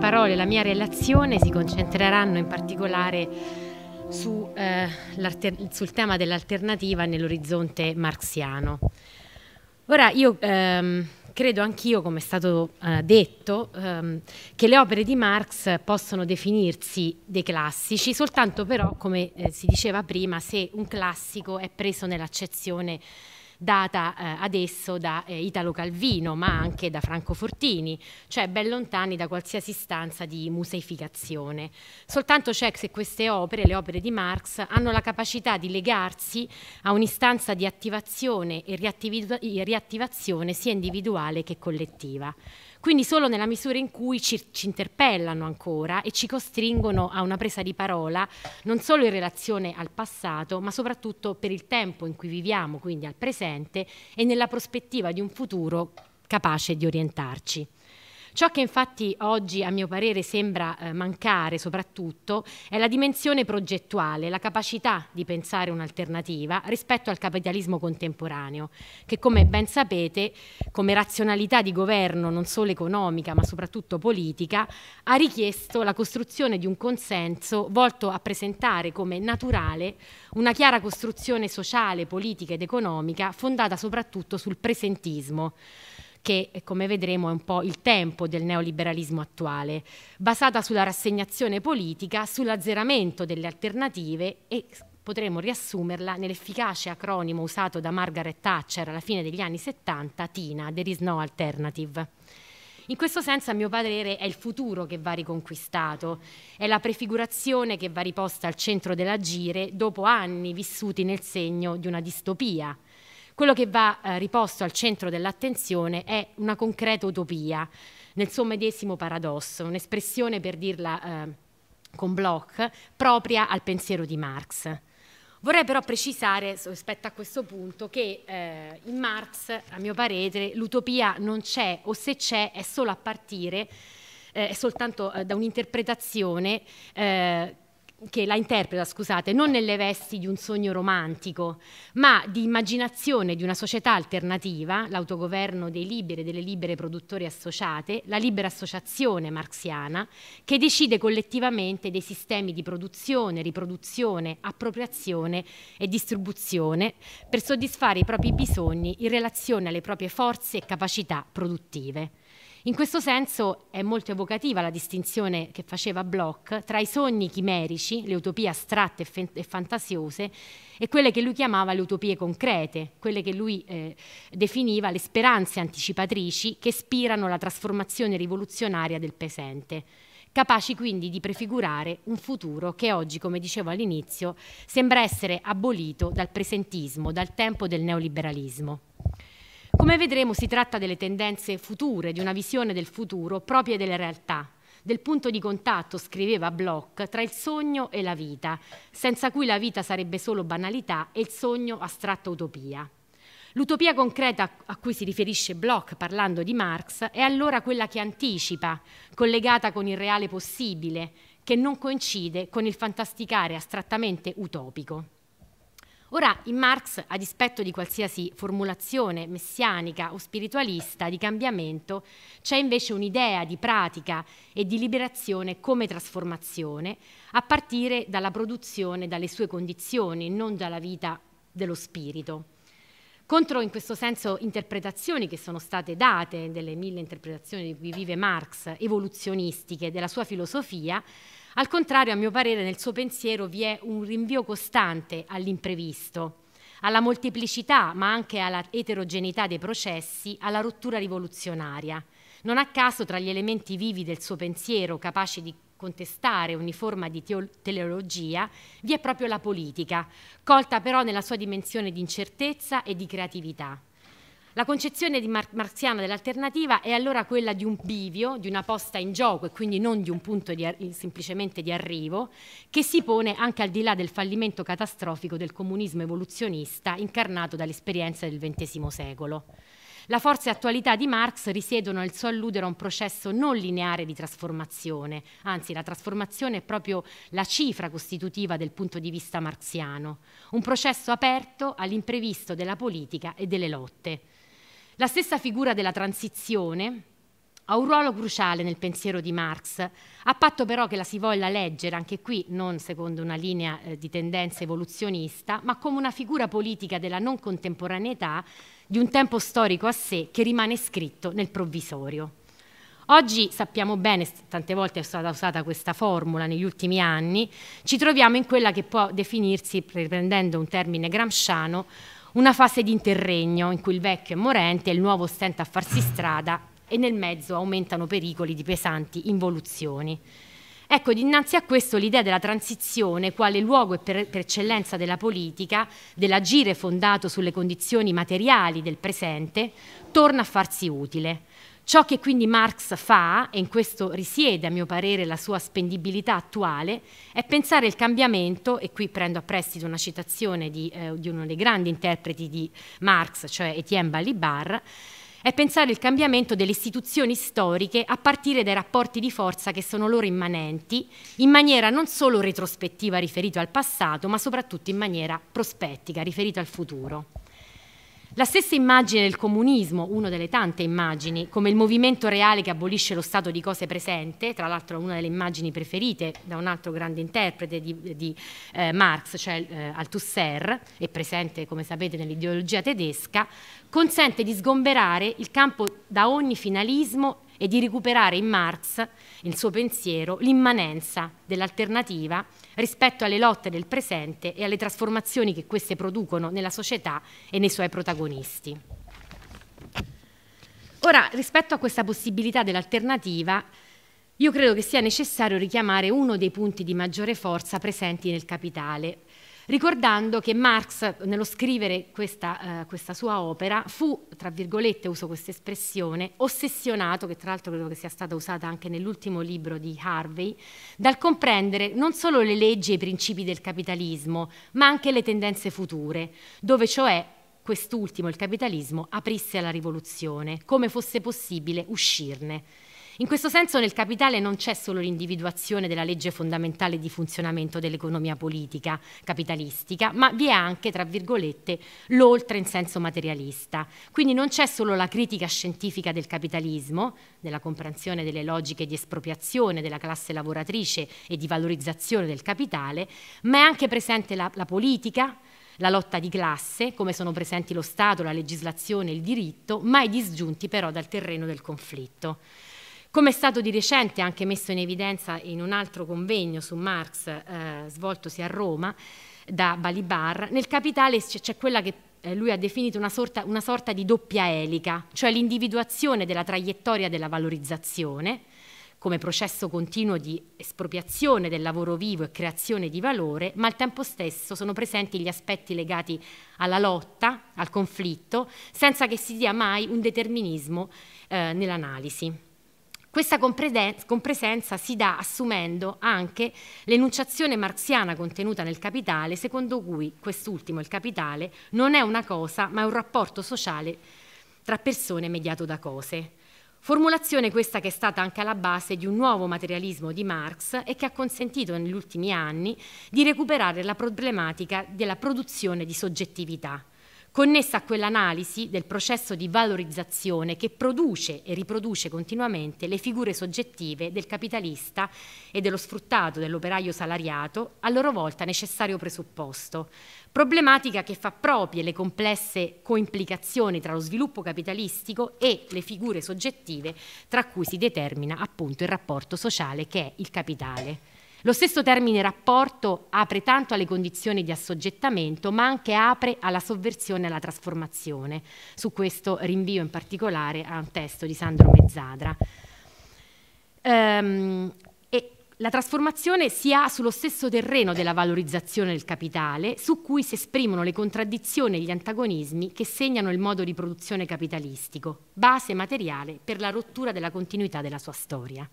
parole, la mia relazione si concentreranno in particolare su, eh, sul tema dell'alternativa nell'orizzonte marxiano. Ora, io ehm, credo anch'io, come è stato eh, detto, ehm, che le opere di Marx possono definirsi dei classici, soltanto però, come eh, si diceva prima, se un classico è preso nell'accezione data eh, adesso da eh, Italo Calvino, ma anche da Franco Fortini, cioè ben lontani da qualsiasi stanza di museificazione. Soltanto c'è cioè, se queste opere, le opere di Marx, hanno la capacità di legarsi a un'istanza di attivazione e riattivazione sia individuale che collettiva. Quindi solo nella misura in cui ci, ci, interpellano ancora e ci costringono a una presa di parola, non solo in relazione al passato, ma soprattutto per il tempo in cui viviamo, quindi al presente, presente e nella prospettiva di un futuro capace di orientarci. Ciò che infatti oggi a mio parere sembra eh, mancare soprattutto è la dimensione progettuale, la capacità di pensare un'alternativa rispetto al capitalismo contemporaneo, che come ben sapete, come razionalità di governo non solo economica ma soprattutto politica, ha richiesto la costruzione di un consenso volto a presentare come naturale una chiara costruzione sociale, politica ed economica fondata soprattutto sul presentismo che come vedremo è un po' il tempo del neoliberalismo attuale, basata sulla rassegnazione politica, sull'azzeramento delle alternative e potremmo riassumerla nell'efficace acronimo usato da Margaret Thatcher alla fine degli anni 70, TINA, There is no alternative. In questo senso, a mio parere, è il futuro che va riconquistato, è la prefigurazione che va riposta al centro dell'agire dopo anni vissuti nel segno di una distopia, quello che va eh, riposto al centro dell'attenzione è una concreta utopia, nel suo medesimo paradosso, un'espressione per dirla eh, con Bloch propria al pensiero di Marx. Vorrei però precisare rispetto a questo punto che eh, in Marx, a mio parere, l'utopia non c'è o se c'è è solo a partire eh, è soltanto eh, da un'interpretazione eh, che la interpreta, scusate, non nelle vesti di un sogno romantico, ma di immaginazione di una società alternativa, l'autogoverno dei liberi e delle libere produttori associate, la libera associazione marxiana, che decide collettivamente dei sistemi di produzione, riproduzione, appropriazione e distribuzione per soddisfare i propri bisogni in relazione alle proprie forze e capacità produttive. In questo senso è molto evocativa la distinzione che faceva Bloch tra i sogni chimerici, le utopie astratte e, fantasiose, e quelle che lui chiamava le utopie concrete, quelle che lui eh, definiva le speranze anticipatrici che ispirano la trasformazione rivoluzionaria del presente capaci quindi di prefigurare un futuro che oggi, come dicevo all'inizio, sembra essere abolito dal presentismo, dal tempo del neoliberalismo. Come vedremo si tratta delle tendenze future, di una visione del futuro proprie delle realtà, del punto di contatto, scriveva Bloch, tra il sogno e la vita, senza cui la vita sarebbe solo banalità e il sogno astratta utopia. L'utopia concreta a cui si riferisce Bloch parlando di Marx è allora quella che anticipa, collegata con il reale possibile, che non coincide con il fantasticare astrattamente utopico. Ora, in Marx, a dispetto di qualsiasi formulazione messianica o spiritualista di cambiamento, c'è invece un'idea di pratica e di liberazione come trasformazione, a partire dalla produzione, dalle sue condizioni, non dalla vita dello spirito. Contro in questo senso interpretazioni che sono state date, delle mille interpretazioni di cui vive Marx, evoluzionistiche, della sua filosofia, al contrario, a mio parere, nel suo pensiero vi è un rinvio costante all'imprevisto, alla molteplicità, ma anche alla eterogeneità dei processi, alla rottura rivoluzionaria. Non a caso tra gli elementi vivi del suo pensiero, capaci di contestare ogni forma di teleologia, vi è proprio la politica, colta però nella sua dimensione di incertezza e di creatività. La concezione marziana dell'alternativa è allora quella di un bivio, di una posta in gioco e quindi non di un punto di semplicemente di arrivo, che si pone anche al di là del fallimento catastrofico del comunismo evoluzionista incarnato dall'esperienza del XX secolo. La forza e attualità di Marx risiedono nel suo alludere a un processo non lineare di trasformazione, anzi la trasformazione è proprio la cifra costitutiva del punto di vista marxiano, un processo aperto all'imprevisto della politica e delle lotte. La stessa figura della transizione, ha un ruolo cruciale nel pensiero di Marx, a patto però che la si voglia leggere, anche qui non secondo una linea eh, di tendenza evoluzionista, ma come una figura politica della non contemporaneità di un tempo storico a sé che rimane scritto nel provvisorio. Oggi sappiamo bene, tante volte è stata usata questa formula negli ultimi anni, ci troviamo in quella che può definirsi, riprendendo un termine gramsciano, una fase di interregno in cui il vecchio è morente e il nuovo stenta a farsi strada e nel mezzo aumentano pericoli di pesanti involuzioni. Ecco, dinanzi a questo l'idea della transizione quale luogo per, per eccellenza della politica, dell'agire fondato sulle condizioni materiali del presente, torna a farsi utile. Ciò che quindi Marx fa, e in questo risiede a mio parere la sua spendibilità attuale, è pensare il cambiamento, e qui prendo a prestito una citazione di, eh, di uno dei grandi interpreti di Marx, cioè Etienne Balibar, è pensare il cambiamento delle istituzioni storiche a partire dai rapporti di forza che sono loro immanenti, in maniera non solo retrospettiva riferito al passato, ma soprattutto in maniera prospettica riferito al futuro. La stessa immagine del comunismo, una delle tante immagini, come il movimento reale che abolisce lo stato di cose presente, tra l'altro una delle immagini preferite da un altro grande interprete di, di eh, Marx, cioè eh, Althusser, e presente come sapete nell'ideologia tedesca, consente di sgomberare il campo da ogni finalismo e di recuperare in Marx, nel suo pensiero, l'immanenza dell'alternativa rispetto alle lotte del presente e alle trasformazioni che queste producono nella società e nei suoi protagonisti. Ora, rispetto a questa possibilità dell'alternativa, io credo che sia necessario richiamare uno dei punti di maggiore forza presenti nel capitale, ricordando che Marx, nello scrivere questa, eh, questa sua opera, fu, tra virgolette, uso questa espressione, ossessionato, che tra l'altro credo che sia stata usata anche nell'ultimo libro di Harvey, dal comprendere non solo le leggi e i principi del capitalismo, ma anche le tendenze future, dove cioè quest'ultimo, il capitalismo, aprisse alla rivoluzione, come fosse possibile uscirne. In questo senso nel capitale non c'è solo l'individuazione della legge fondamentale di funzionamento dell'economia politica capitalistica, ma vi è anche, tra virgolette, l'oltre in senso materialista. Quindi non c'è solo la critica scientifica del capitalismo, della comprensione delle logiche di espropriazione della classe lavoratrice e di valorizzazione del capitale, ma è anche presente la, la politica, la lotta di classe, come sono presenti lo Stato, la legislazione, il diritto, mai disgiunti però dal terreno del conflitto. Come è stato di recente anche messo in evidenza in un altro convegno su Marx eh, svoltosi a Roma da Balibar, nel capitale c'è quella che eh, lui ha definito una sorta, una sorta di doppia elica, cioè l'individuazione della traiettoria della valorizzazione, come processo continuo di espropriazione del lavoro vivo e creazione di valore, ma al tempo stesso sono presenti gli aspetti legati alla lotta, al conflitto, senza che si dia mai un determinismo eh, nell'analisi. Questa compresenza si dà assumendo anche l'enunciazione marxiana contenuta nel capitale, secondo cui quest'ultimo, il capitale, non è una cosa ma è un rapporto sociale tra persone mediato da cose. Formulazione questa che è stata anche alla base di un nuovo materialismo di Marx e che ha consentito negli ultimi anni di recuperare la problematica della produzione di soggettività connessa a quell'analisi del processo di valorizzazione che produce e riproduce continuamente le figure soggettive del capitalista e dello sfruttato, dell'operaio salariato, a loro volta necessario presupposto. Problematica che fa proprie le complesse coimplicazioni tra lo sviluppo capitalistico e le figure soggettive tra cui si determina appunto il rapporto sociale che è il capitale. Lo stesso termine rapporto apre tanto alle condizioni di assoggettamento, ma anche apre alla sovversione e alla trasformazione. Su questo rinvio in particolare a un testo di Sandro Mezzadra. Um, la trasformazione si ha sullo stesso terreno della valorizzazione del capitale, su cui si esprimono le contraddizioni e gli antagonismi che segnano il modo di produzione capitalistico, base materiale per la rottura della continuità della sua storia.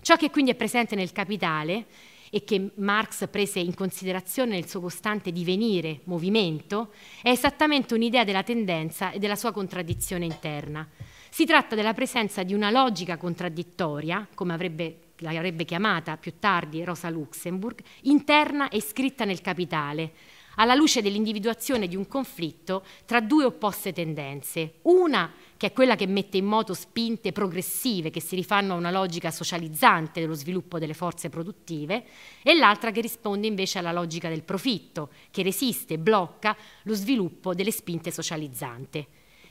Ciò che quindi è presente nel capitale e che Marx prese in considerazione nel suo costante divenire, movimento, è esattamente un'idea della tendenza e della sua contraddizione interna. Si tratta della presenza di una logica contraddittoria, come avrebbe l'avrebbe chiamata più tardi Rosa Luxemburg, interna e scritta nel capitale, alla luce dell'individuazione di un conflitto tra due opposte tendenze. Una che è quella che mette in moto spinte progressive che si rifanno a una logica socializzante dello sviluppo delle forze produttive e l'altra che risponde invece alla logica del profitto, che resiste e blocca lo sviluppo delle spinte socializzanti.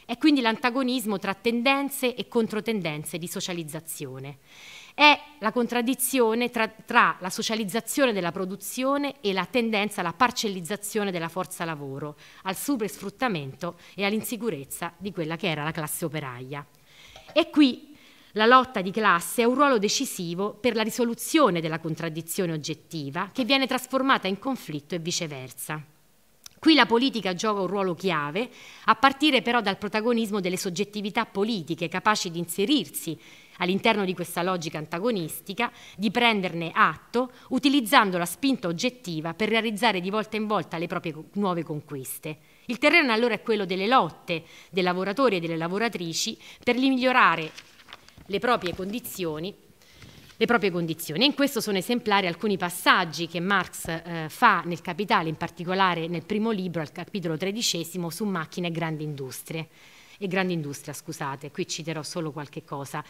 È quindi l'antagonismo tra tendenze e controtendenze di socializzazione è la contraddizione tra, tra, la socializzazione della produzione e la tendenza alla parcellizzazione della forza lavoro, al supersfruttamento e all'insicurezza di quella che era la classe operaia. E qui la lotta di classe ha un ruolo decisivo per la risoluzione della contraddizione oggettiva che viene trasformata in conflitto e viceversa. Qui la politica gioca un ruolo chiave, a partire però dal protagonismo delle soggettività politiche capaci di inserirsi all'interno di questa logica antagonistica, di prenderne atto, utilizzando la spinta oggettiva per realizzare di volta in volta le proprie nuove conquiste. Il terreno allora è quello delle lotte dei lavoratori e delle lavoratrici per migliorare le proprie condizioni le proprie condizioni. E in questo sono esemplari alcuni passaggi che Marx eh, fa nel Capitale, in particolare nel primo libro, al capitolo tredicesimo, su macchine e grandi industrie. E grande industria, scusate, qui citerò solo qualche cosa.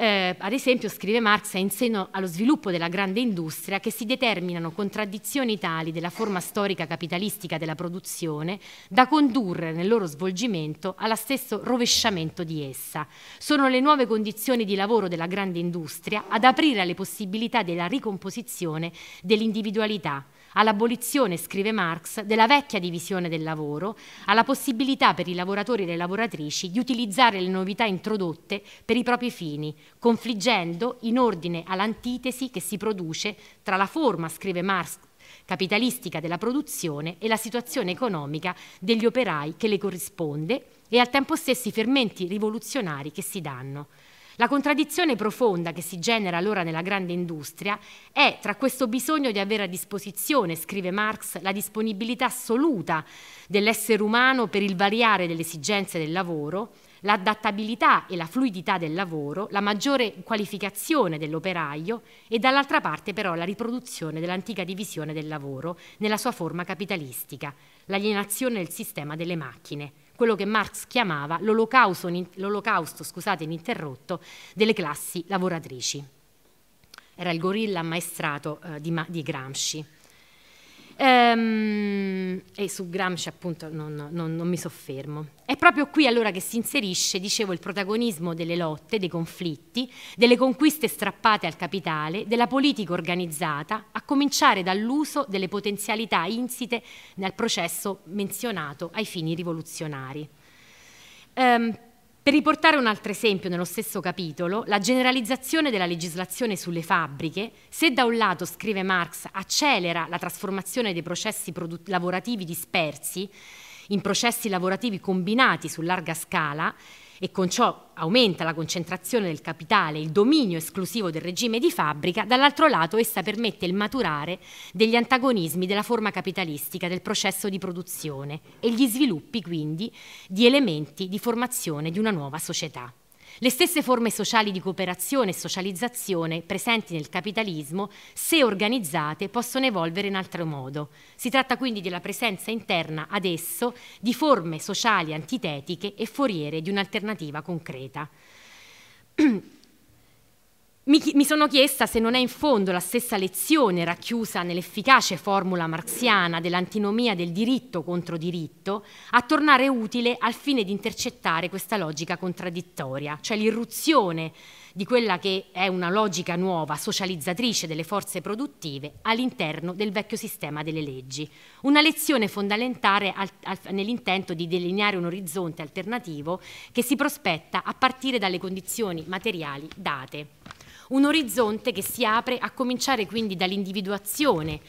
Eh, ad esempio, scrive Marx, è in seno allo sviluppo della grande industria che si determinano contraddizioni tali della forma storica capitalistica della produzione da condurre nel loro svolgimento alla stesso rovesciamento di essa. Sono le nuove condizioni di lavoro della grande industria ad aprire alle possibilità della ricomposizione dell'individualità all'abolizione, scrive Marx, della vecchia divisione del lavoro, alla possibilità per i lavoratori e le lavoratrici di utilizzare le novità introdotte per i propri fini, confliggendo in ordine all'antitesi che si produce tra la forma, scrive Marx, capitalistica della produzione e la situazione economica degli operai che le corrisponde e al tempo stesso i fermenti rivoluzionari che si danno. La contraddizione profonda che si genera allora nella grande industria è tra questo bisogno di avere a disposizione, scrive Marx, la disponibilità assoluta dell'essere umano per il variare delle esigenze del lavoro, l'adattabilità e la fluidità del lavoro, la maggiore qualificazione dell'operaio e dall'altra parte però la riproduzione dell'antica divisione del lavoro nella sua forma capitalistica, l'alienazione del sistema delle macchine quello che Marx chiamava l'olocausto, l'olocausto scusate, ininterrotto delle classi lavoratrici. Era il gorilla ammaestrato eh, di, di Gramsci. Ehm, e su Gramsci appunto non, non, non mi soffermo. È proprio qui allora che si inserisce, dicevo, il protagonismo delle lotte, dei conflitti, delle conquiste strappate al capitale, della politica organizzata, a cominciare dall'uso delle potenzialità insite nel processo menzionato ai fini rivoluzionari. Um, per riportare un altro esempio nello stesso capitolo, la generalizzazione della legislazione sulle fabbriche, se da un lato, scrive Marx, accelera la trasformazione dei processi lavorativi dispersi in processi lavorativi combinati su larga scala, e con ciò aumenta la concentrazione del capitale, il dominio esclusivo del regime di fabbrica, dall'altro lato essa permette il maturare degli antagonismi della forma capitalistica del processo di produzione e gli sviluppi quindi di elementi di formazione di una nuova società. Le stesse forme sociali di cooperazione e socializzazione presenti nel capitalismo, se organizzate, possono evolvere in altro modo. Si tratta quindi della presenza interna ad esso di forme sociali antitetiche e foriere di un'alternativa concreta. Mi, mi, sono chiesta se non è in fondo la stessa lezione racchiusa nell'efficace formula marxiana dell'antinomia del diritto contro diritto a tornare utile al fine di intercettare questa logica contraddittoria, cioè l'irruzione di quella che è una logica nuova, socializzatrice delle forze produttive all'interno del vecchio sistema delle leggi. Una lezione fondamentale nell'intento di delineare un orizzonte alternativo che si prospetta a partire dalle condizioni materiali date un orizzonte che si apre a cominciare quindi dall'individuazione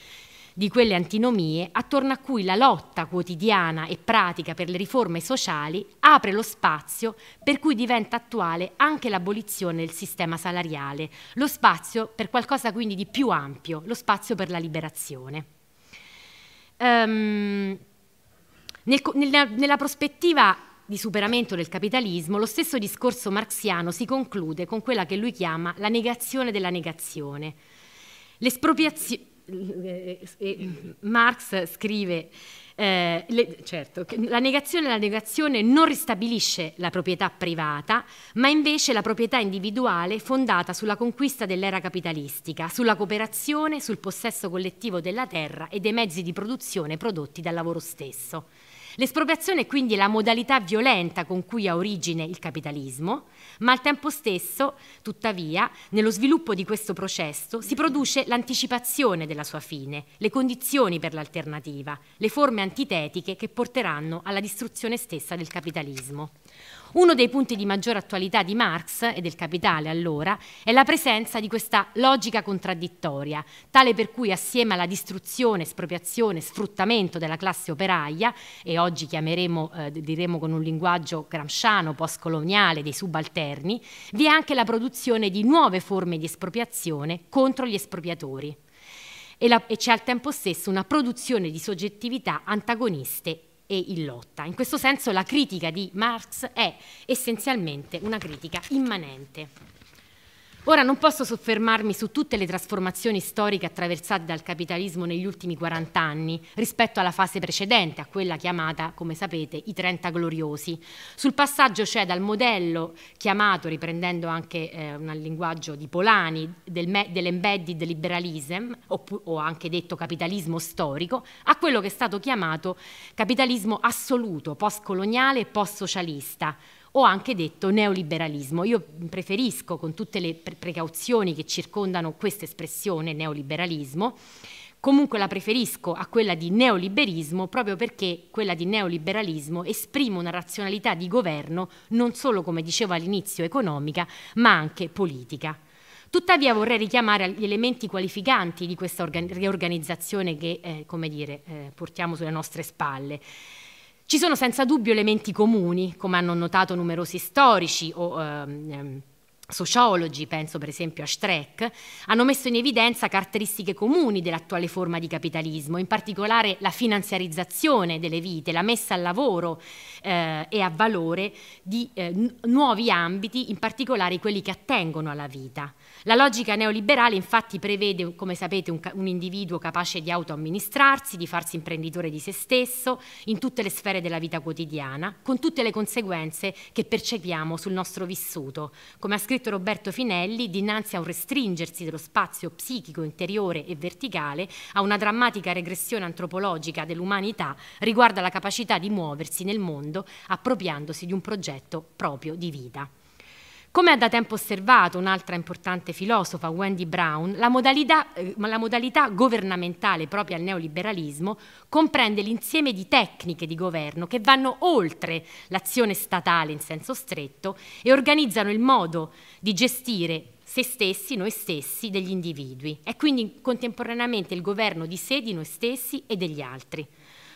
di quelle antinomie attorno a cui la lotta quotidiana e pratica per le riforme sociali apre lo spazio per cui diventa attuale anche l'abolizione del sistema salariale, lo spazio per qualcosa quindi di più ampio, lo spazio per la liberazione. Um, nel, nella, nella prospettiva di superamento del capitalismo, lo stesso discorso marxiano si conclude con quella che lui chiama la negazione della negazione. L'espropriazione... Eh, eh, eh, Marx scrive, eh, le, certo, la negazione della negazione non ristabilisce la proprietà privata, ma invece la proprietà individuale fondata sulla conquista dell'era capitalistica, sulla cooperazione, sul possesso collettivo della terra e dei mezzi di produzione prodotti dal lavoro stesso. L'espropriazione è quindi la modalità violenta con cui ha origine il capitalismo, ma al tempo stesso, tuttavia, nello sviluppo di questo processo si produce l'anticipazione della sua fine, le condizioni per l'alternativa, le forme antitetiche che porteranno alla distruzione stessa del capitalismo. Uno dei punti di maggiore attualità di Marx e del Capitale allora è la presenza di questa logica contraddittoria, tale per cui assieme alla distruzione, espropriazione, sfruttamento della classe operaia, e oggi chiameremo, eh, diremo con un linguaggio gramsciano, postcoloniale, dei subalterni, vi è anche la produzione di nuove forme di espropriazione contro gli espropriatori. E, la, e c'è al tempo stesso una produzione di soggettività antagoniste e illotta. In questo senso la critica di Marx è essenzialmente una critica immanente. Ora non posso soffermarmi su tutte le trasformazioni storiche attraversate dal capitalismo negli ultimi 40 anni rispetto alla fase precedente, a quella chiamata, come sapete, i 30 gloriosi. Sul passaggio cioè dal modello chiamato, riprendendo anche eh, un linguaggio di Polani, del dell'embedded liberalism, o anche detto capitalismo storico, a quello che è stato chiamato capitalismo assoluto, postcoloniale e post-socialista ho anche detto neoliberalismo. Io preferisco, con tutte le pre precauzioni che circondano questa espressione neoliberalismo, comunque la preferisco a quella di neoliberismo proprio perché quella di neoliberalismo esprime una razionalità di governo non solo, come dicevo all'inizio, economica, ma anche politica. Tuttavia vorrei richiamare gli elementi qualificanti di questa riorganizzazione che, eh, come dire, eh, portiamo sulle nostre spalle. Ci sono senza dubbio elementi comuni, come hanno notato numerosi storici o ehm, ehm, sociologi, penso per esempio a Streck, hanno messo in evidenza caratteristiche comuni dell'attuale forma di capitalismo, in particolare la finanziarizzazione delle vite, la messa al lavoro eh, e a valore di eh, nuovi ambiti, in particolare quelli che attengono alla vita. La logica neoliberale infatti prevede, come sapete, un, un individuo capace di autoamministrarsi, di farsi imprenditore di se stesso, in tutte le sfere della vita quotidiana, con tutte le conseguenze che percepiamo sul nostro vissuto. Come ha scritto Roberto Finelli, dinanzi a un restringersi dello spazio psichico interiore e verticale, a una drammatica regressione antropologica dell'umanità riguarda la capacità di muoversi nel mondo appropriandosi di un progetto proprio di vita. Come ha da tempo osservato un'altra importante filosofa, Wendy Brown, la modalità, eh, la modalità, governamentale propria al neoliberalismo comprende l'insieme di tecniche di governo che vanno oltre l'azione statale in senso stretto e organizzano il modo di gestire se stessi, noi stessi, degli individui. È quindi contemporaneamente il governo di sé, di noi stessi e degli altri.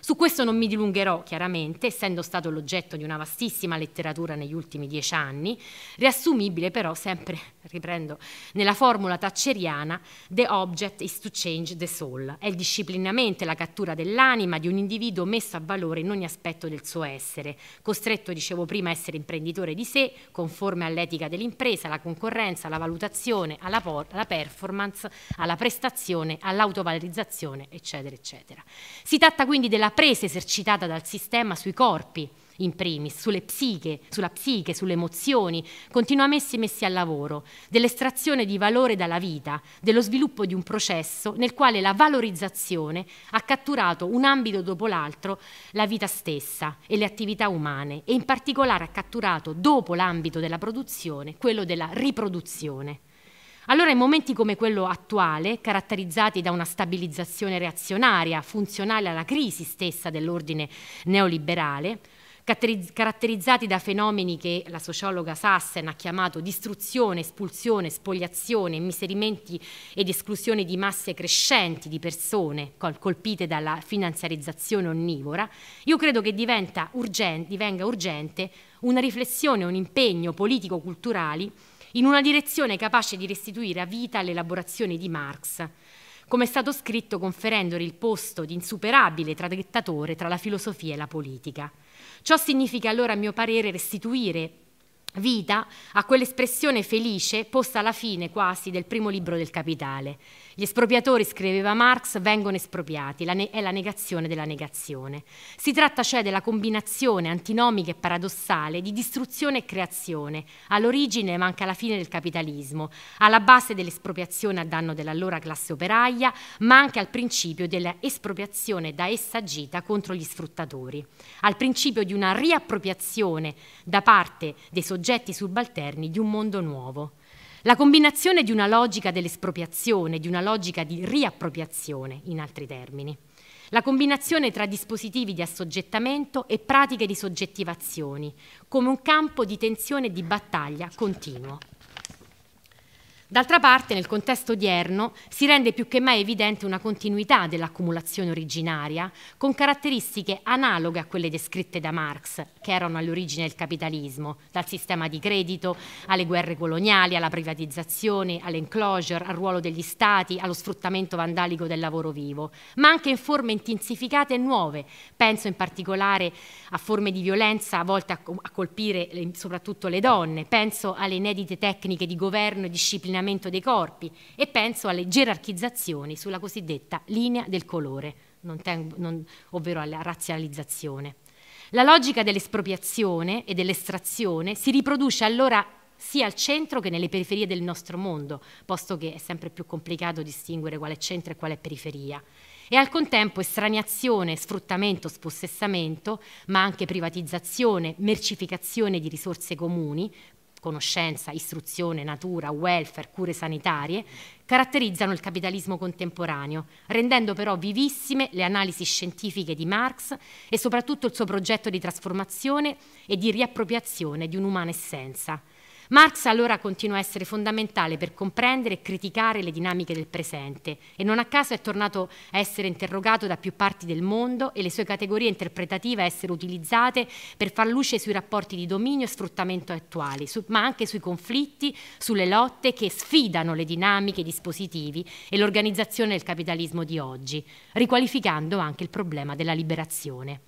Su questo non mi dilungherò chiaramente, essendo stato l'oggetto di una vastissima letteratura negli ultimi dieci anni, riassumibile però sempre, riprendo, nella formula tacceriana The object is to change the soul. È il disciplinamente la cattura dell'anima di un individuo messo a valore in ogni aspetto del suo essere, costretto, dicevo prima, a essere imprenditore di sé, conforme all'etica dell'impresa, alla concorrenza, alla valutazione, alla, alla performance, alla prestazione, all'autovalorizzazione, eccetera, eccetera. Si tratta quindi della presa esercitata dal sistema sui corpi, in primis, sulle psiche, sulla psiche, sulle emozioni, continuamente messi al lavoro, dell'estrazione di valore dalla vita, dello sviluppo di un processo nel quale la valorizzazione ha catturato un ambito dopo l'altro la vita stessa e le attività umane e in particolare ha catturato dopo l'ambito della produzione quello della riproduzione. Allora in momenti come quello attuale, caratterizzati da una stabilizzazione reazionaria funzionale alla crisi stessa dell'ordine neoliberale, caratterizzati da fenomeni che la sociologa Sassen ha chiamato distruzione, espulsione, spogliazione, miserimenti ed esclusione di masse crescenti di persone colpite dalla finanziarizzazione onnivora, io credo che urgente, divenga urgente una riflessione, un impegno politico-culturali in una direzione capace di restituire a vita l'elaborazione di Marx, come è stato scritto conferendogli il posto di insuperabile traghettatore tra la filosofia e la politica. Ciò significa allora, a mio parere, restituire vita a quell'espressione felice posta alla fine quasi del primo libro del Capitale, gli espropriatori, scriveva Marx, vengono espropriati, la è la negazione della negazione. Si tratta cioè della combinazione antinomica e paradossale di distruzione e creazione, all'origine ma anche alla fine del capitalismo, alla base dell'espropriazione a danno dell'allora classe operaia, ma anche al principio dell'espropriazione da essa agita contro gli sfruttatori, al principio di una riappropriazione da parte dei soggetti subalterni di un mondo nuovo. La combinazione di una logica dell'espropriazione, e di una logica di riappropriazione, in altri termini. La combinazione tra dispositivi di assoggettamento e pratiche di soggettivazioni, come un campo di tensione e di battaglia continuo. D'altra parte, nel contesto odierno, si rende più che mai evidente una continuità dell'accumulazione originaria, con caratteristiche analoghe a quelle descritte da Marx, che erano all'origine del capitalismo, dal sistema di credito alle guerre coloniali, alla privatizzazione, all'enclosure, al ruolo degli stati, allo sfruttamento vandalico del lavoro vivo, ma anche in forme intensificate e nuove. Penso in particolare a forme di violenza volte a colpire soprattutto le donne, penso alle inedite tecniche di governo e disciplina allineamento dei corpi e penso alle gerarchizzazioni sulla cosiddetta linea del colore, non tengo, non, ovvero alla razionalizzazione. La logica dell'espropriazione e dell'estrazione si riproduce allora sia al centro che nelle periferie del nostro mondo, posto che è sempre più complicato distinguere quale è centro e quale è periferia. E al contempo estraniazione, sfruttamento, spossessamento, ma anche privatizzazione, mercificazione di risorse comuni, conoscenza, istruzione, natura, welfare, cure sanitarie, caratterizzano il capitalismo contemporaneo, rendendo però vivissime le analisi scientifiche di Marx e soprattutto il suo progetto di trasformazione e di riappropriazione di un'umana essenza. Marx allora continua a essere fondamentale per comprendere e criticare le dinamiche del presente e non a caso è tornato a essere interrogato da più parti del mondo e le sue categorie interpretative a essere utilizzate per far luce sui rapporti di dominio e sfruttamento attuali, su, ma anche sui conflitti, sulle lotte che sfidano le dinamiche, i dispositivi e l'organizzazione del capitalismo di oggi, riqualificando anche il problema della liberazione.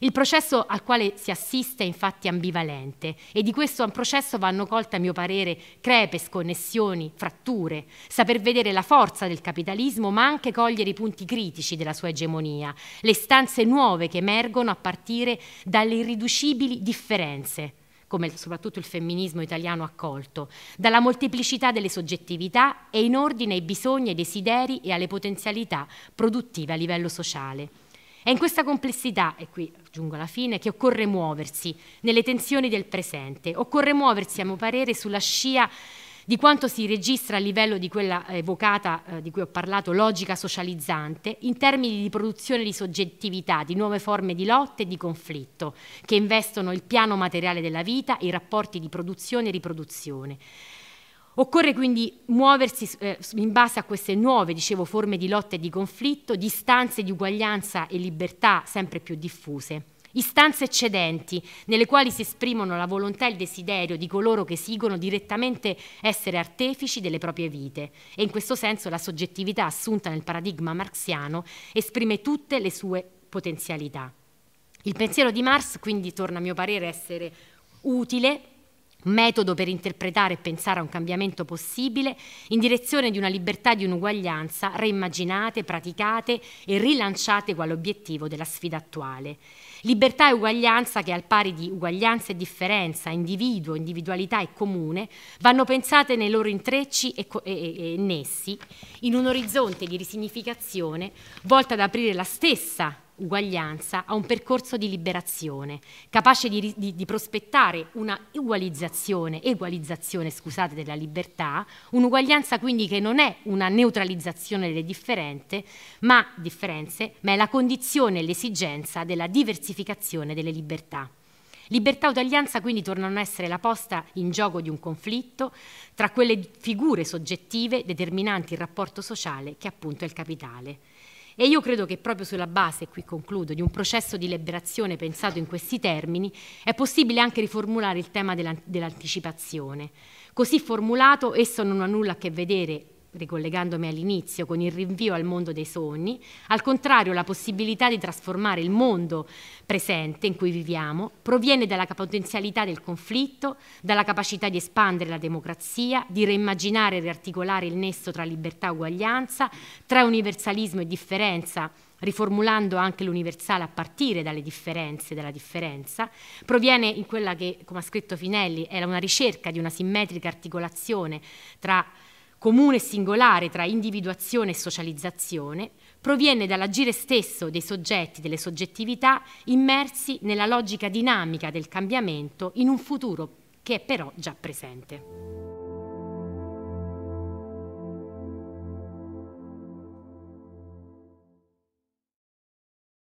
Il processo al quale si assiste è infatti ambivalente e di questo processo vanno colte, a mio parere, crepe, sconnessioni, fratture, saper vedere la forza del capitalismo ma anche cogliere i punti critici della sua egemonia, le stanze nuove che emergono a partire dalle irriducibili differenze come soprattutto il femminismo italiano ha colto, dalla molteplicità delle soggettività e in ordine ai bisogni, ai desideri e alle potenzialità produttive a livello sociale. È in questa complessità, e qui giungo alla fine, che occorre muoversi nelle tensioni del presente, occorre muoversi a mio parere sulla scia di quanto si registra a livello di quella evocata, eh, di cui ho parlato, logica socializzante, in termini di produzione di soggettività, di nuove forme di lotte e di conflitto, che investono il piano materiale della vita, i rapporti di produzione e riproduzione. Occorre quindi muoversi eh, in base a queste nuove, dicevo, forme di lotta e di conflitto, distanze di uguaglianza e libertà sempre più diffuse, istanze eccedenti nelle quali si esprimono la volontà e il desiderio di coloro che esigono direttamente essere artefici delle proprie vite e in questo senso la soggettività assunta nel paradigma marxiano esprime tutte le sue potenzialità. Il pensiero di Marx quindi torna a mio parere essere utile metodo per interpretare e pensare a un cambiamento possibile in direzione di una libertà e di un'uguaglianza reimmaginate, praticate e rilanciate quale obiettivo della sfida attuale. Libertà e uguaglianza che al pari di uguaglianza e differenza, individuo, individualità e comune, vanno pensate nei loro intrecci e, e, e nessi in un orizzonte di risignificazione volta ad aprire la stessa uguaglianza a un percorso di liberazione, capace di, di, di prospettare una ugualizzazione, egualizzazione scusate, della libertà, un'uguaglianza quindi che non è una neutralizzazione delle ma, differenze, ma è la condizione e l'esigenza della diversificazione delle libertà. Libertà e uguaglianza quindi tornano a essere la posta in gioco di un conflitto tra quelle figure soggettive determinanti il rapporto sociale che appunto è il capitale. E io credo che proprio sulla base, e qui concludo, di un processo di liberazione pensato in questi termini, è possibile anche riformulare il tema dell'anticipazione. Così formulato, esso non ha nulla a che vedere ricollegandomi all'inizio, con il rinvio al mondo dei sogni, al contrario la possibilità di trasformare il mondo presente in cui viviamo proviene dalla potenzialità del conflitto, dalla capacità di espandere la democrazia, di reimmaginare e riarticolare il nesso tra libertà e uguaglianza, tra universalismo e differenza riformulando anche l'universale a partire dalle differenze, della differenza, proviene in quella che, come ha scritto Finelli, è una ricerca di una simmetrica articolazione tra comune e singolare tra individuazione e socializzazione, proviene dall'agire stesso dei soggetti, delle soggettività, immersi nella logica dinamica del cambiamento in un futuro che è però già presente.